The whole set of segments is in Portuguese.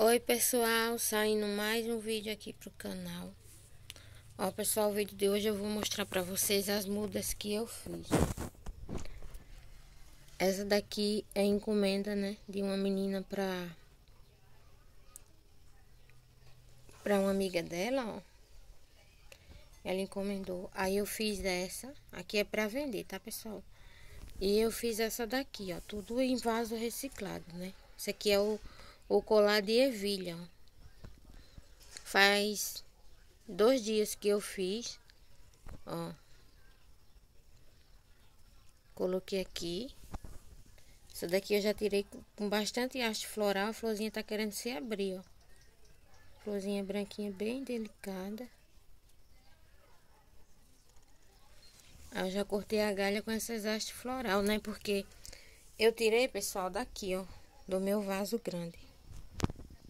Oi pessoal, saindo mais um vídeo aqui pro canal Ó pessoal, o vídeo de hoje eu vou mostrar pra vocês as mudas que eu fiz Essa daqui é encomenda, né, de uma menina pra Pra uma amiga dela, ó Ela encomendou, aí eu fiz dessa Aqui é pra vender, tá pessoal? E eu fiz essa daqui, ó, tudo em vaso reciclado, né Esse aqui é o o colar de ervilha. Faz dois dias que eu fiz, ó. Coloquei aqui. Isso daqui eu já tirei com bastante haste floral. A florzinha tá querendo se abrir, ó. Florzinha branquinha bem delicada. Aí eu já cortei a galha com essas hastes floral, né? Porque eu tirei, pessoal, daqui, ó. Do meu vaso grande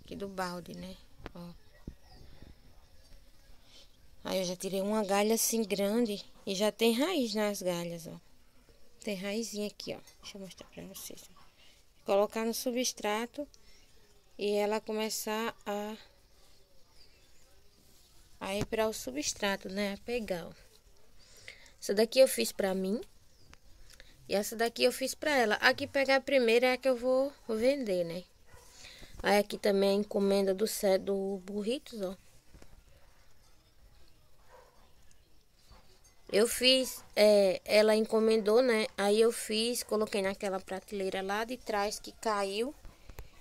aqui do balde, né? Ó. Aí eu já tirei uma galha assim grande e já tem raiz nas galhas, ó. Tem raizinha aqui, ó. Deixa eu mostrar pra vocês. Colocar no substrato e ela começar a... A ir pra o substrato, né? A pegar, ó. Essa daqui eu fiz pra mim. E essa daqui eu fiz pra ela. A que pegar primeiro é a que eu vou vender, né? Aí aqui também a encomenda do, do Burritos, ó. Eu fiz, é, ela encomendou, né? Aí eu fiz, coloquei naquela prateleira lá de trás que caiu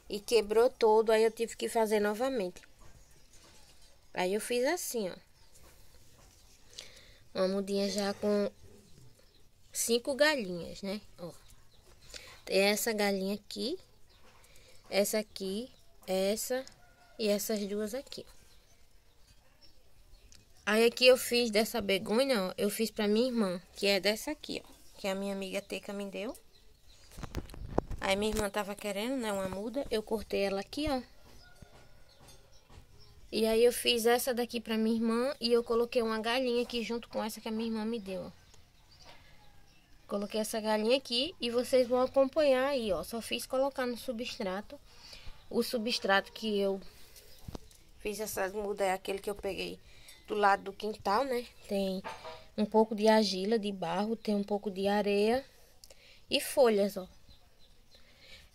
e quebrou todo. Aí eu tive que fazer novamente. Aí eu fiz assim, ó. Uma mudinha já com cinco galinhas, né? Ó. Tem essa galinha aqui essa aqui, essa e essas duas aqui. Aí aqui eu fiz dessa begônia, ó, eu fiz pra minha irmã, que é dessa aqui, ó, que a minha amiga Teca me deu. Aí minha irmã tava querendo, né, uma muda, eu cortei ela aqui, ó. E aí eu fiz essa daqui pra minha irmã e eu coloquei uma galinha aqui junto com essa que a minha irmã me deu, ó. Coloquei essa galinha aqui e vocês vão acompanhar aí, ó. Só fiz colocar no substrato. O substrato que eu fiz essas mudas é aquele que eu peguei do lado do quintal, né? Tem um pouco de argila, de barro, tem um pouco de areia e folhas, ó.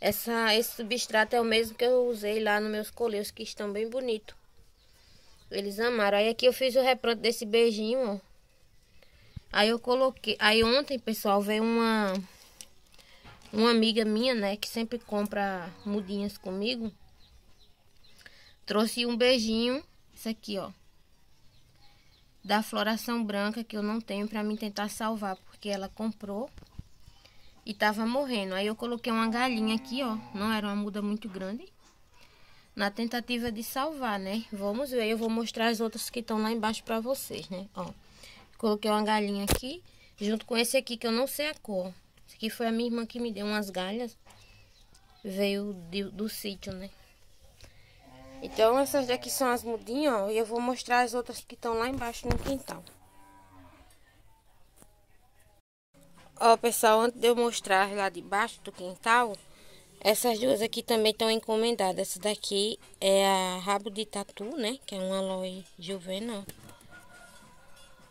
Essa, esse substrato é o mesmo que eu usei lá nos meus coleiros que estão bem bonitos. Eles amaram. Aí aqui eu fiz o replante desse beijinho, ó. Aí eu coloquei. Aí ontem, pessoal, veio uma. Uma amiga minha, né? Que sempre compra mudinhas comigo. Trouxe um beijinho. Isso aqui, ó. Da floração branca que eu não tenho pra mim tentar salvar. Porque ela comprou. E tava morrendo. Aí eu coloquei uma galinha aqui, ó. Não era uma muda muito grande. Na tentativa de salvar, né? Vamos ver. Eu vou mostrar as outras que estão lá embaixo pra vocês, né? Ó. Coloquei uma galinha aqui, junto com esse aqui, que eu não sei a cor. Esse aqui foi a minha irmã que me deu umas galhas. Veio de, do sítio, né? Então, essas daqui são as mudinhas, ó. E eu vou mostrar as outras que estão lá embaixo no quintal. Ó, pessoal, antes de eu mostrar lá debaixo do quintal, essas duas aqui também estão encomendadas. Essa daqui é a rabo de tatu, né? Que é um aloe juvena, ó.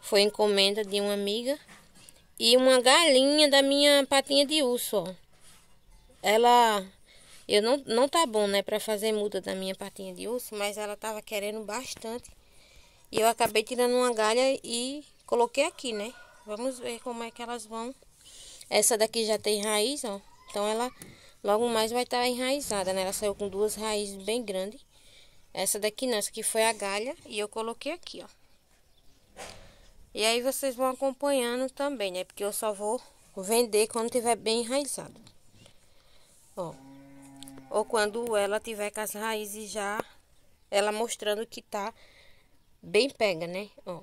Foi encomenda de uma amiga. E uma galinha da minha patinha de urso, ó. Ela. Eu não, não tá bom, né, pra fazer muda da minha patinha de urso, mas ela tava querendo bastante. E eu acabei tirando uma galha e coloquei aqui, né? Vamos ver como é que elas vão. Essa daqui já tem raiz, ó. Então ela logo mais vai estar tá enraizada, né? Ela saiu com duas raízes bem grandes. Essa daqui não, essa aqui foi a galha e eu coloquei aqui, ó. E aí vocês vão acompanhando também, né? Porque eu só vou vender quando tiver bem enraizado. Ó. Ou quando ela tiver com as raízes já ela mostrando que tá bem pega, né? Ó.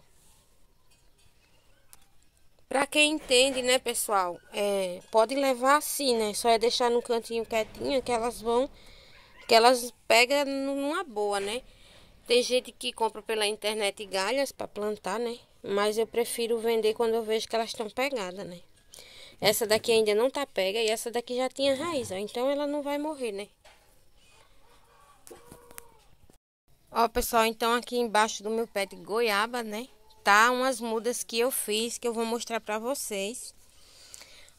Pra quem entende, né, pessoal, é, pode levar assim, né? Só é deixar no cantinho quietinho que elas vão, que elas pegam numa boa, né? Tem gente que compra pela internet galhas para plantar, né? Mas eu prefiro vender quando eu vejo que elas estão pegadas, né? Essa daqui ainda não tá pega e essa daqui já tinha raiz, ó. Então ela não vai morrer, né? Ó, pessoal, então aqui embaixo do meu pé de goiaba, né? Tá umas mudas que eu fiz, que eu vou mostrar pra vocês.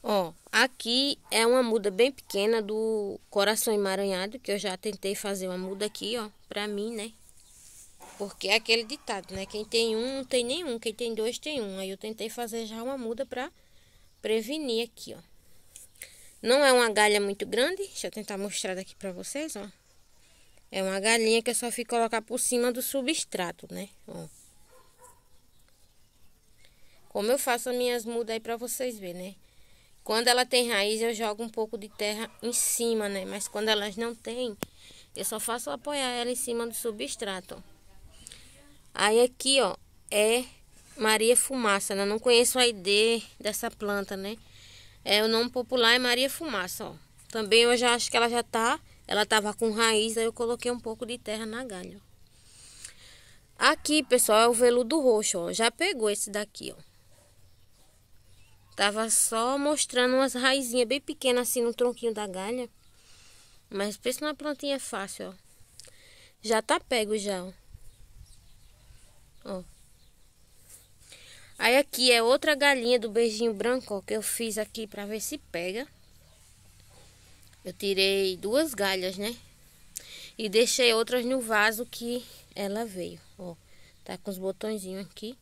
Ó, aqui é uma muda bem pequena do coração emaranhado, que eu já tentei fazer uma muda aqui, ó, pra mim, né? Porque é aquele ditado, né? Quem tem um, não tem nenhum. Quem tem dois, tem um. Aí eu tentei fazer já uma muda pra prevenir aqui, ó. Não é uma galha muito grande. Deixa eu tentar mostrar daqui pra vocês, ó. É uma galinha que eu só fico colocar por cima do substrato, né? Ó. Como eu faço as minhas mudas aí pra vocês verem, né? Quando ela tem raiz, eu jogo um pouco de terra em cima, né? Mas quando elas não têm, eu só faço apoiar ela em cima do substrato, ó. Aí aqui, ó, é Maria Fumaça, né? Não conheço a ID dessa planta, né? É, o nome popular é Maria Fumaça, ó. Também eu já acho que ela já tá, ela tava com raiz, aí eu coloquei um pouco de terra na galha, ó. Aqui, pessoal, é o veludo roxo, ó. Já pegou esse daqui, ó. Tava só mostrando umas raizinhas bem pequenas assim no tronquinho da galha. Mas pensa numa plantinha fácil, ó. Já tá pego já, ó. Ó. Aí aqui é outra galinha do beijinho branco, ó, que eu fiz aqui pra ver se pega. Eu tirei duas galhas, né? E deixei outras no vaso que ela veio, ó. Tá com os botõezinhos aqui.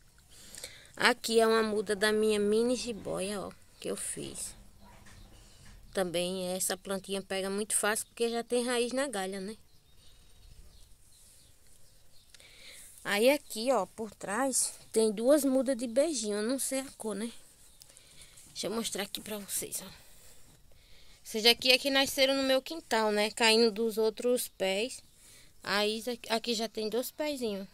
Aqui é uma muda da minha mini jiboia, ó, que eu fiz. Também essa plantinha pega muito fácil porque já tem raiz na galha, né? Aí aqui, ó, por trás, tem duas mudas de beijinho, eu não sei a cor, né? Deixa eu mostrar aqui pra vocês, ó. Essas aqui é que nasceram no meu quintal, né? Caindo dos outros pés. Aí aqui já tem dois pezinhos.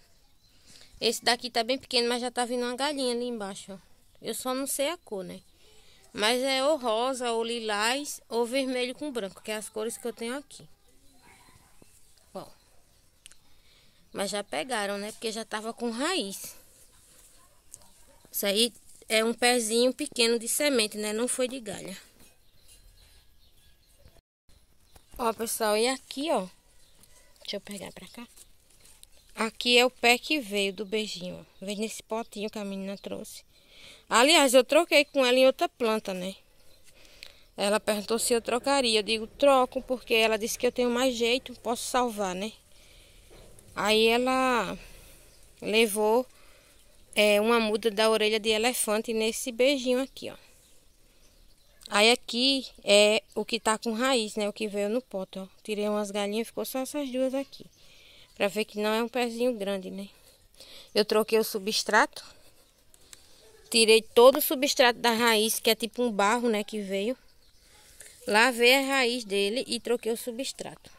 Esse daqui tá bem pequeno, mas já tá vindo uma galinha ali embaixo, ó. Eu só não sei a cor, né? Mas é ou rosa, ou lilás, ou vermelho com branco, que é as cores que eu tenho aqui. Mas já pegaram, né? Porque já tava com raiz. Isso aí é um pezinho pequeno de semente, né? Não foi de galha. Ó, pessoal, e aqui, ó. Deixa eu pegar pra cá. Aqui é o pé que veio do beijinho, ó. Vem nesse potinho que a menina trouxe. Aliás, eu troquei com ela em outra planta, né? Ela perguntou se eu trocaria. Eu digo, troco, porque ela disse que eu tenho mais jeito, posso salvar, né? Aí ela levou é, uma muda da orelha de elefante nesse beijinho aqui, ó. Aí aqui é o que tá com raiz, né? O que veio no pote, ó. Tirei umas galinhas, ficou só essas duas aqui. Pra ver que não é um pezinho grande, né? Eu troquei o substrato. Tirei todo o substrato da raiz, que é tipo um barro, né? Que veio. Lavei a raiz dele e troquei o substrato.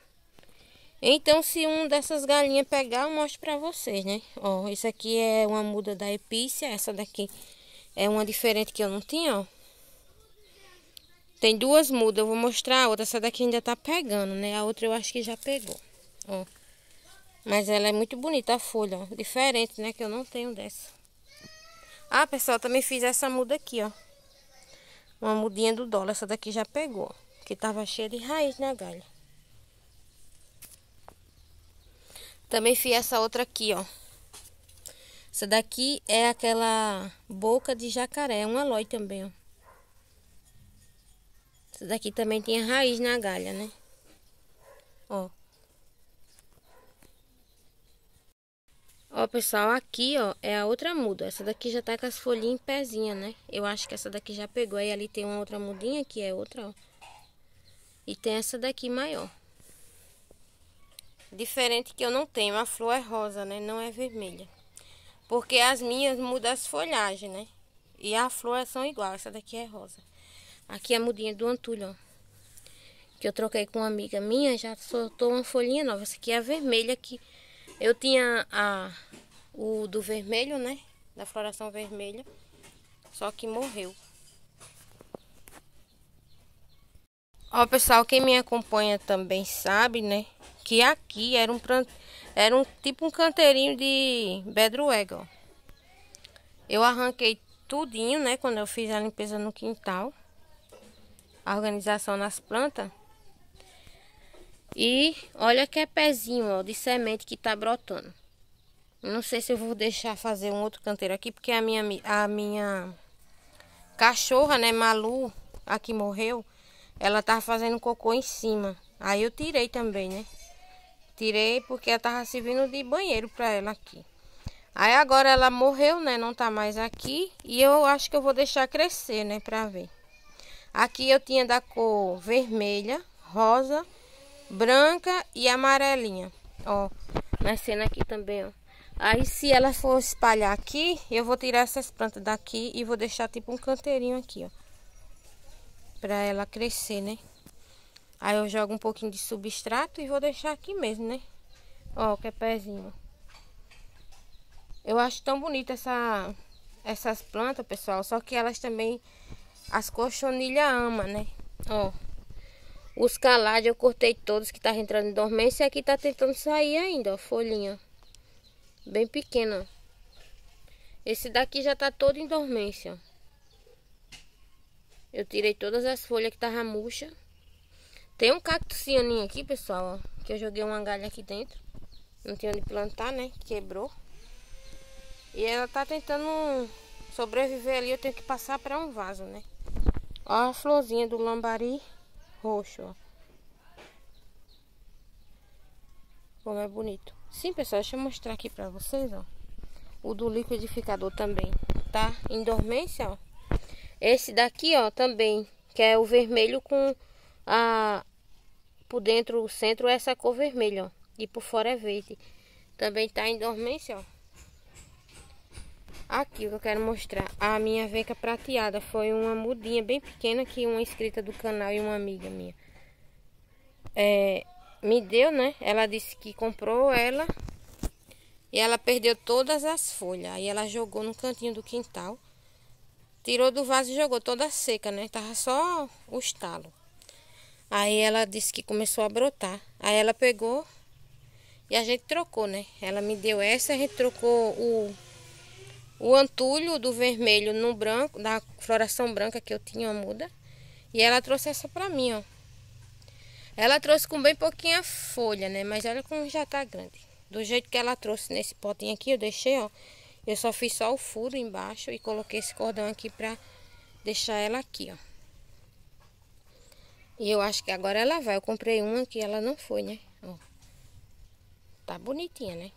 Então, se uma dessas galinhas pegar, eu mostro pra vocês, né? Ó, isso aqui é uma muda da epícia. Essa daqui é uma diferente que eu não tinha, ó. Tem duas mudas, eu vou mostrar a outra. Essa daqui ainda tá pegando, né? A outra eu acho que já pegou, ó. Mas ela é muito bonita a folha, ó. Diferente, né? Que eu não tenho dessa. Ah, pessoal, também fiz essa muda aqui, ó. Uma mudinha do dólar. Essa daqui já pegou, ó. Que tava cheia de raiz na galha. Também fiz essa outra aqui, ó. Essa daqui é aquela boca de jacaré, é um aloi também, ó. Essa daqui também a raiz na galha, né? Ó. Ó, pessoal, aqui, ó, é a outra muda. Essa daqui já tá com as folhinhas em pezinha, né? Eu acho que essa daqui já pegou. Aí ali tem uma outra mudinha, que é outra, ó. E tem essa daqui maior. Diferente que eu não tenho, a flor é rosa, né? Não é vermelha. Porque as minhas mudam as folhagens, né? E a flor é são iguais, essa daqui é rosa. Aqui é a mudinha do antulho, ó. Que eu troquei com uma amiga minha, já soltou uma folhinha nova. Essa aqui é a vermelha que eu tinha a, o do vermelho, né? Da floração vermelha. Só que morreu. Ó, pessoal, quem me acompanha também sabe, né? que aqui era um, era um tipo um canteirinho de bedroega, ó. Eu arranquei tudinho, né, quando eu fiz a limpeza no quintal. A organização nas plantas. E olha que é pezinho, ó, de semente que tá brotando. Não sei se eu vou deixar fazer um outro canteiro aqui, porque a minha, a minha cachorra, né, Malu, a que morreu, ela tá fazendo cocô em cima. Aí eu tirei também, né? Tirei porque ela tava servindo de banheiro para ela aqui. Aí agora ela morreu, né? Não tá mais aqui. E eu acho que eu vou deixar crescer, né? Pra ver. Aqui eu tinha da cor vermelha, rosa, branca e amarelinha. Ó, nascendo aqui também, ó. Aí se ela for espalhar aqui, eu vou tirar essas plantas daqui e vou deixar tipo um canteirinho aqui, ó. Pra ela crescer, né? Aí eu jogo um pouquinho de substrato e vou deixar aqui mesmo, né? Ó, que é pezinho. Eu acho tão bonita essa, essas plantas, pessoal. Só que elas também, as cochonilhas ama, né? Ó, os calados eu cortei todos que estavam entrando em dormência. E aqui tá tentando sair ainda, ó, folhinha. Bem pequena. Esse daqui já tá todo em dormência, Eu tirei todas as folhas que estavam murchas. Tem um cianinho aqui, pessoal, ó, que eu joguei uma galha aqui dentro. Não tinha onde plantar, né? Quebrou. E ela tá tentando sobreviver ali, eu tenho que passar para um vaso, né? Ó a florzinha do lambari roxo, ó. Como é bonito. Sim, pessoal, deixa eu mostrar aqui para vocês, ó. O do liquidificador também, tá? Em dormência, ó. Esse daqui, ó, também, que é o vermelho com a, por dentro o centro é essa cor vermelha, ó, e por fora é verde. Também tá em dormência, ó. Aqui o que eu quero mostrar, a minha venca prateada foi uma mudinha bem pequena que uma inscrita do canal e uma amiga minha é, me deu, né? Ela disse que comprou ela e ela perdeu todas as folhas. Aí ela jogou no cantinho do quintal, tirou do vaso e jogou toda seca, né? Tava só os talos. Aí ela disse que começou a brotar. Aí ela pegou e a gente trocou, né? Ela me deu essa, a gente trocou o, o antulho do vermelho no branco, da floração branca que eu tinha, uma muda. E ela trouxe essa pra mim, ó. Ela trouxe com bem pouquinha folha, né? Mas olha como já tá grande. Do jeito que ela trouxe nesse potinho aqui, eu deixei, ó. Eu só fiz só o furo embaixo e coloquei esse cordão aqui pra deixar ela aqui, ó. E eu acho que agora ela vai. Eu comprei uma que ela não foi, né? Ó. Tá bonitinha, né?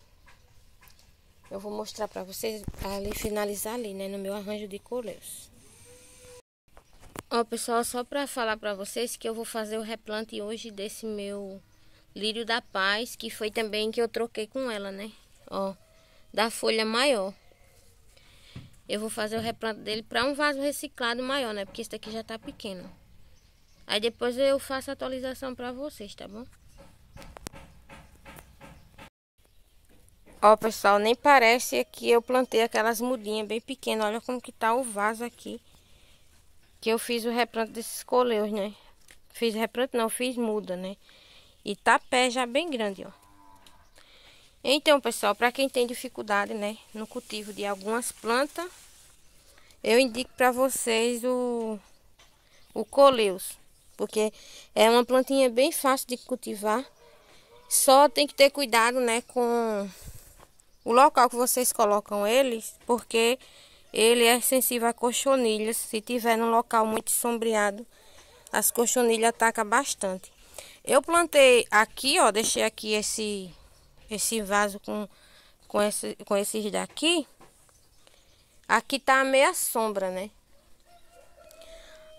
Eu vou mostrar pra vocês ali, finalizar ali, né? No meu arranjo de coleus. Ó, pessoal, só pra falar pra vocês que eu vou fazer o replante hoje desse meu lírio da paz. Que foi também que eu troquei com ela, né? Ó, da folha maior. Eu vou fazer o replante dele pra um vaso reciclado maior, né? Porque esse daqui já tá pequeno. Aí depois eu faço a atualização para vocês, tá bom? Ó, pessoal, nem parece que eu plantei aquelas mudinhas bem pequenas. Olha como que tá o vaso aqui. Que eu fiz o replanto desses coleus, né? Fiz replanto não, fiz muda, né? E tá pé já bem grande, ó. Então, pessoal, para quem tem dificuldade, né, no cultivo de algumas plantas, eu indico para vocês o o coleus porque é uma plantinha bem fácil de cultivar. Só tem que ter cuidado, né, com o local que vocês colocam eles, porque ele é sensível a cochonilhas. Se tiver num local muito sombreado, as cochonilhas atacam bastante. Eu plantei aqui, ó, deixei aqui esse esse vaso com com, esse, com esses daqui. Aqui tá a meia sombra, né?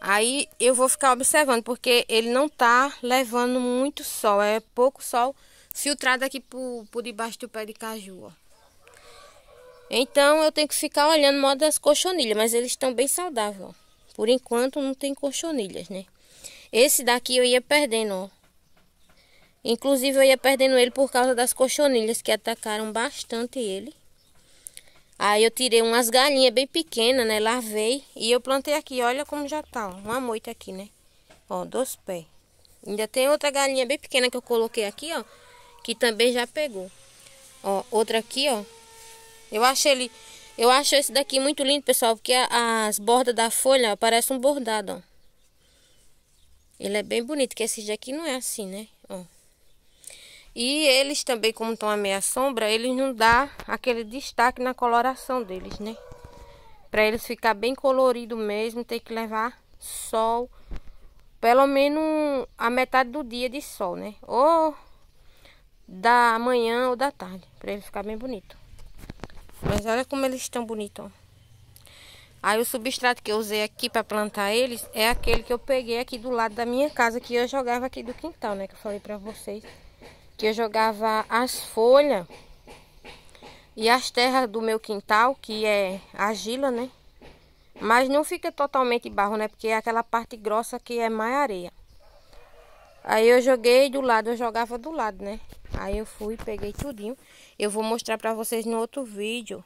Aí eu vou ficar observando, porque ele não tá levando muito sol, é pouco sol filtrado aqui por, por debaixo do pé de caju, ó. Então eu tenho que ficar olhando o modo das colchonilhas, mas eles estão bem saudáveis, ó. Por enquanto não tem colchonilhas, né? Esse daqui eu ia perdendo, ó. Inclusive eu ia perdendo ele por causa das colchonilhas que atacaram bastante ele. Aí eu tirei umas galinhas bem pequenas, né? Lavei e eu plantei aqui. Olha como já tá, ó, uma moita aqui, né? Ó, dois pés. Ainda tem outra galinha bem pequena que eu coloquei aqui, ó. Que também já pegou. Ó, outra aqui, ó. Eu acho ele... Eu acho esse daqui muito lindo, pessoal, porque as bordas da folha ó, parece um bordado, ó. Ele é bem bonito, que esse daqui não é assim, né? Ó. E eles também, como estão à meia sombra, eles não dá aquele destaque na coloração deles, né? Para eles ficar bem colorido mesmo, tem que levar sol, pelo menos a metade do dia de sol, né? Ou da manhã ou da tarde, para ele ficar bem bonito. Mas olha como eles estão bonitos, ó. Aí o substrato que eu usei aqui para plantar eles é aquele que eu peguei aqui do lado da minha casa, que eu jogava aqui do quintal, né? Que eu falei para vocês que eu jogava as folhas e as terras do meu quintal, que é argila, né? Mas não fica totalmente barro, né? Porque é aquela parte grossa que é mais areia. Aí eu joguei do lado, eu jogava do lado, né? Aí eu fui, peguei tudinho. Eu vou mostrar pra vocês no outro vídeo.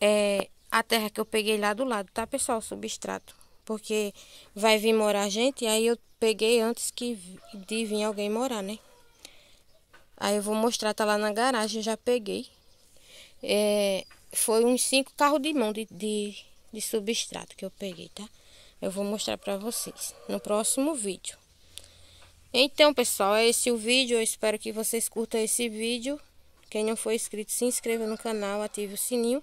É, a terra que eu peguei lá do lado, tá, pessoal? Substrato. Porque vai vir morar gente, aí eu peguei antes que de vir alguém morar, né? Aí eu vou mostrar, tá lá na garagem, já peguei. É, foi uns cinco carros de mão de, de, de substrato que eu peguei, tá? Eu vou mostrar pra vocês no próximo vídeo. Então, pessoal, é esse o vídeo. Eu espero que vocês curtam esse vídeo. Quem não for inscrito, se inscreva no canal, ative o sininho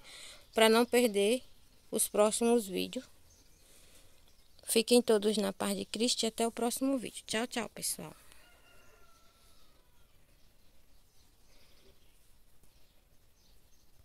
para não perder os próximos vídeos. Fiquem todos na paz de Cristo e até o próximo vídeo. Tchau, tchau, pessoal.